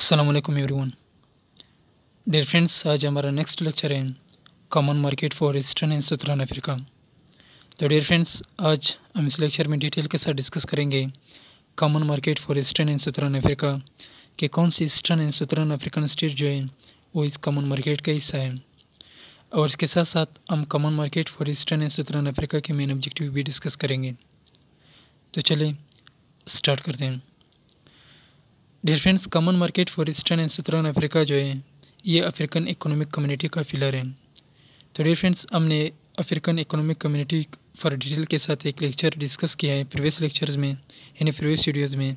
Aslam one dare friends आज हमारा next lecture है common market for eastern and southern Africa तो डेयर फ्रेंड्स आज हम इस लेक्चर में डिटेल के साथ डिस्कस करेंगे common market for eastern and southern Africa के कौन सी eastern and southern African state जो है वो इस कॉमन मार्केट का हिस्सा है और इसके साथ साथ हम common market for eastern and southern Africa के मेन ऑब्जेक्टिव भी डिस्कस करेंगे तो चलिए स्टार्ट करते हैं dear friends common market for eastern and southern Africa जो है ये अफ्रीकन इकोनॉमिक कम्युनिटी का फिलर है तो डियर फ्रेंड्स हमने African economic community for detail के साथ एक लेक्चर डिस्कस किया है प्रीवियस लेक्चर्स में यानी प्रीवियस वीडियोज़ में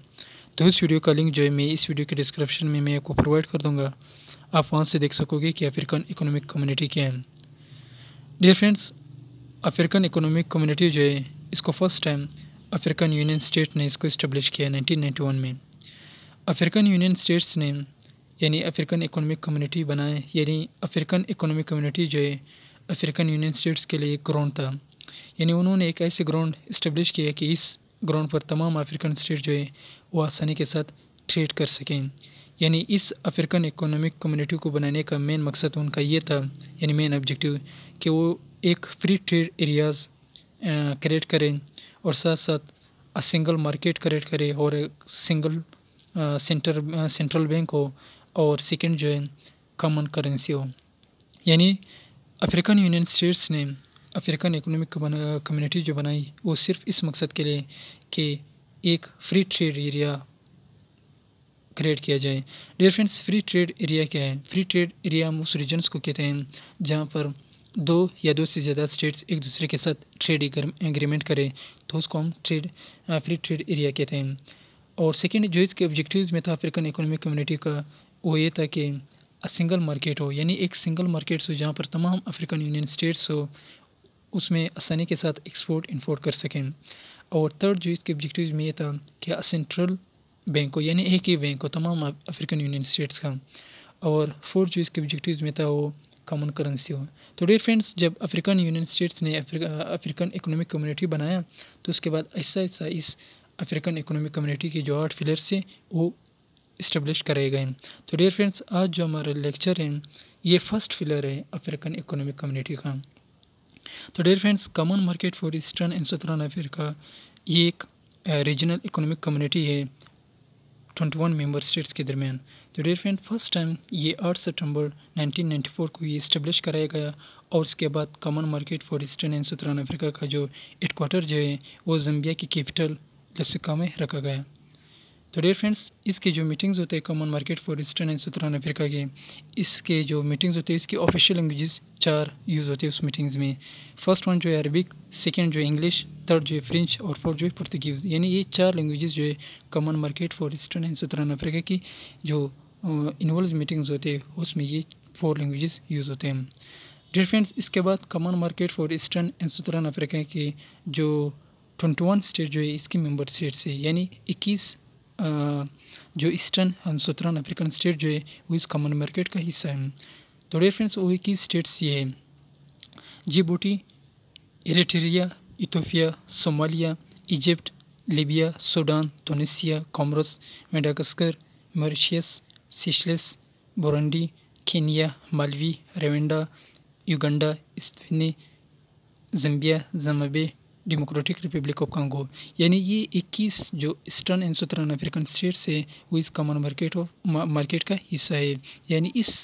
तो उस वीडियो का लिंक जो है मैं इस वीडियो के डिस्क्रिप्शन में मैं आपको प्रोवाइड कर दूँगा आप वहाँ से देख सकोगे कि अफ्रीकन इकोनॉमिक कम्युनिटी क्या है dear friends African economic community जो है इसको first time African union state ने इसको इस्टेब्लिश किया है वन में अफ्रीकन यूनियन स्टेट्स ने यानी अफ्रीकन इकोनॉमिक कम्युनिटी बनाए यानी अफ्रीकन इकोनॉमिक कम्युनिटी जो है अफ्रीकन यूनियन स्टेट्स के लिए एक ग्राउंड था यानी उन्होंने एक ऐसे ग्राउंड इस्टेब्लिश किया कि इस ग्राउंड पर तमाम अफ्रीकन स्टेट जो है वो आसानी के साथ ट्रेड कर सकें यानी इस अफ्रीकन इकोनॉमिक कम्युनिटी को बनाने का मेन मकसद उनका ये था यानी मेन ऑब्जेक्टिव कि वो एक फ्री ट्रेड एरियाज़ क्रिएट करें और साथ साथ सिंगल मार्केट क्रिएट करें और सिंगल सेंटर सेंट्रल बैंक हो और सेकेंड जो है कॉमन करेंसी हो यानी अफ्रीकन यूनियन स्टेट्स ने अफ्रीकन इकोनॉमिक कम्युनिटी जो बनाई वो सिर्फ इस मकसद के लिए कि एक फ्री ट्रेड एरिया क्रिएट किया जाए dear friends free trade area क्या है फ्री ट्रेड एरिया हम उस रीजन्स को कहते हैं जहाँ पर दो या दो से ज़्यादा स्टेट्स एक दूसरे के साथ ट्रेड एग्रीमेंट करें तो उसको हम ट्रेड फ्री ट्रेड एरिया कहते हैं और सेकेंड जो इसके ऑब्जेक्टिव में था अफ्रीकन इकोनॉमिक कम्युनिटी का वो ये था कि सिंगल मार्केट हो यानी एक सिंगल मार्केट हो जहाँ पर तमाम अफ्रीकन यूनियन स्टेट्स हो उसमें आसानी के साथ एक्सपोर्ट इंपोर्ट कर सकें और थर्ड जो इसके ऑब्जेक्टिव में ये था कि सेंट्रल बैंक हो यानी एक ही बैंक हो तमाम अफ्रीकन यूनियन स्टेट्स का और फोर्थ जो इसके ऑब्जेक्टिव में था वो कॉमन करेंसी हो तो डेयर फ्रेंड्स जब अफ्रीकन यूनियन स्टेट्स ने अफ्रीकन इकोनॉमिक कम्युनिटी बनाया तो उसके बाद ऐसा ऐसा इस अफ्रीकन इकोनॉमिक कम्युनिटी की जो आठ फिलर से वो इस्टेब्लिश करे गए तो डियर फ्रेंड्स आज जो हमारा लेक्चर है ये फर्स्ट फिलर है अफ्रीकन इकोनॉमिक कम्युनिटी का तो dear friends common market for eastern and southern Africa ये एक रीजनल इकोनॉमिक कम्युनिटी है ट्वेंटी वन मेम्बर स्टेट्स के दरमियान तो डियर फ्रेंड फर्स्ट टाइम ये आठ सितंबर 1994 को ये इस्टेब्लिश कराया गया और उसके बाद common market for eastern and southern Africa का जो हेडकोार्टर जो है वो जम्बिया की कैपिटल लसिका में रखा गया तो डेयर फ्रेंड्स इसके जो मीटिंग्स होते हैं common market for eastern and southern Africa के इसके जो मीटिंग्स होते हैं इसकी ऑफिशियल लैंग्वेजेस चार यूज़ होते हैं उस मीटिंग्स में फर्स्ट वन जो है अरबिक सेकेंड जो है इंग्लिश थर्ड जो है फ्रेंच और फोर्थ जो है पुर्तगीज़ यानी ये चार लैंग्वेजेस जो है common market for eastern and southern Africa की जो इन्वॉल्व मीटिंग्स होते हैं उसमें ये फोर लैंग्वेजेस यूज़ होते हैं डेयर फ्रेंड्स इसके बाद common market for eastern and southern Africa के जो ट्वेंटी वन स्टेट जो है इसकी मेंबर स्टेट्स है यानी इक्कीस जो ईस्टर्न एंड अफ्रीकन स्टेट जो है वो इस कॉमन मार्केट का हिस्सा है तो डेयर फ्रेंड्स वो इक्कीस स्टेट्स ये है Djibouti Eritrea Ethiopia Somalia Egypt Libya Sudan Tunisia Comoros Madagascar Mauritius Seychelles Burundi Kenya Malawi Rwanda Uganda Eswatini Zambia Zimbabwe democratic republic of Congo यानी ये 21 जो eastern and southern African states है वो इस कॉमन मार्केट ऑफ मार्केट का हिस्सा है यानी इस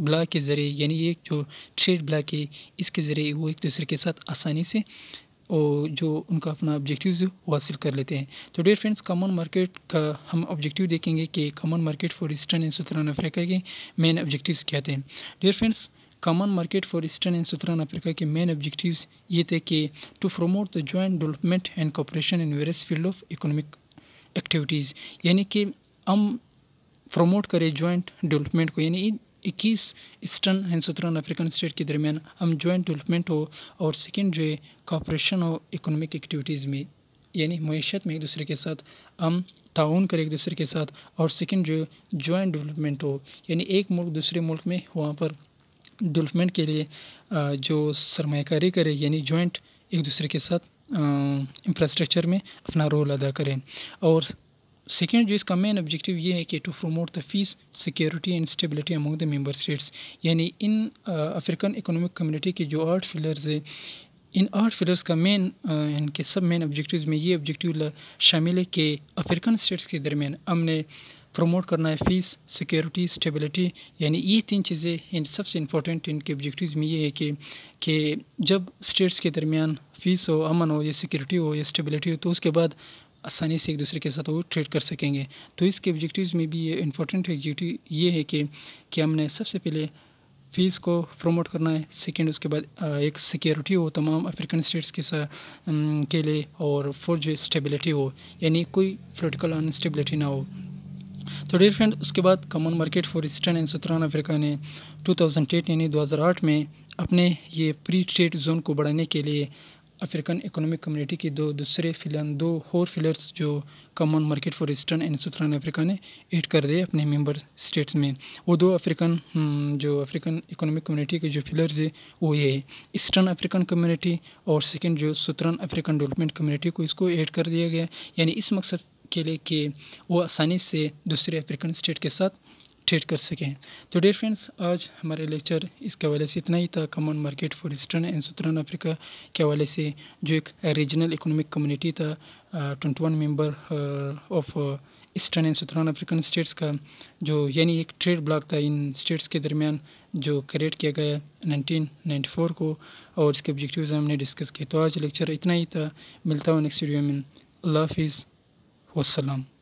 ब्लॉक के ज़रिए यानी ये जो ट्रेड ब्लॉक है इसके ज़रिए वो एक दूसरे के साथ आसानी से और जो उनका अपना ऑब्जेक्टिव वो हासिल कर लेते हैं तो डेयर फ्रेंड्स कॉमन मार्केट का हम ऑब्जेक्टिव देखेंगे कि common market for eastern and southern Africa के मेन ऑब्जेक्टिव्स क्या थे dear friends common market for eastern and southern Africa के मेन ऑब्जेक्टिव्स ये थे कि to promote the joint development and cooperation in various field of economic activities यानी कि हम प्रमोट करें जॉइंट डेवलपमेंट को यानी इक्कीस eastern and southern African state के दरमियान हम जॉइंट डेवलपमेंट हो और सेकेंड जो है कॉपरेशन हो इकोनॉमिक एक्टिविटीज़ में यानी मीशत में एक दूसरे के साथ हम ताउन करें एक दूसरे के साथ और सेकेंड जो जॉइंट डेवलपमेंट हो यानी एक मुल्क दूसरे मुल्क में वहाँ पर डेवलपमेंट के लिए जो सरमाकारी करे यानी जॉइंट एक दूसरे के साथ इंफ्रास्ट्रक्चर में अपना रोल अदा करें और सेकेंड जो इसका मेन ऑब्जेक्टिव ये है कि to promote the peace security and stability among the member states यानी इन अफ्रीकन इकोनॉमिक कम्युनिटी के जो आर्ट फिलर्स है इन आर्ट फिलर्स का मेन इनके सब मेन ऑब्जेक्टिव्स में ये ऑब्जेक्टिव शामिल है कि अफ्रीकन स्टेट्स के दरमियान अमन प्रमोट करना है फीस सिक्योरिटी स्टेबिलिटी यानी ये तीन चीज़ें इन सबसे इंपॉर्टेंट इनके ऑब्जेक्टिव में ये है कि कि जब स्टेट्स के दरमियान फीस हो अमन हो या सिक्योरिटी हो या स्टेबिलिटी हो तो उसके बाद आसानी से एक दूसरे के साथ वो ट्रेड कर सकेंगे तो इसके ऑब्जेक्टिव में भी ये इम्पोर्टेंट ऑब्जेक्टिव ये है कि कि हमने सबसे पहले फीस को प्रमोट करना है सेकेंड उसके बाद एक सिक्योरिटी हो तमाम अफ्रीकन स्टेट्स के साथ के लिए और फोर जो स्टेबिलिटी हो यानी कोई पोलिटिकल अनस्टेबिलिटी ना हो तो डेयर फ्रेंड उसके बाद common market for eastern and southern Africa ने 2008 यानी 2008 में अपने ये प्री ट्रेड जोन को बढ़ाने के लिए अफ्रीकन इकोनॉमिक कम्युनिटी के दो दूसरे फिलन दो होर फिलर्स जो common market for eastern and southern Africa ने ऐड कर दिए अपने मेंबर स्टेट्स में वो दो अफ्रीकन हम्म, जो अफ्रीकन इकोनॉमिक कम्युनिटी के जो फिलर्स है वो ये है ईस्टर्न अफ्रीकन कम्युनिटी और सेकंड जो सुथरान अफ्रीकन डेवलपमेंट कम्युनिटी को इसको ऐड कर दिया गया यानी इस मकसद के लिए कि वो आसानी से दूसरे अफ्रीकन स्टेट के साथ ट्रेड कर सकें तो डेयर फ्रेंड्स आज हमारे लेक्चर इसके हवाले से इतना ही था common market for eastern and southern Africa के हवाले से जो एक रीजनल इकोनॉमिक कम्युनिटी था twenty one member of eastern and southern African states का जो यानी एक ट्रेड ब्लॉक था इन स्टेट्स के दरमियान जो क्रिएट किया गया नाइनटीन नाइन्टी फोर को और इसके ऑब्जेक्टिव हमने डिस्कस किए तो आज लेक्चर इतना ही था मिलता हूँ नेक्स्ट वीडियो में अल्लाह हाफिज़ والسلام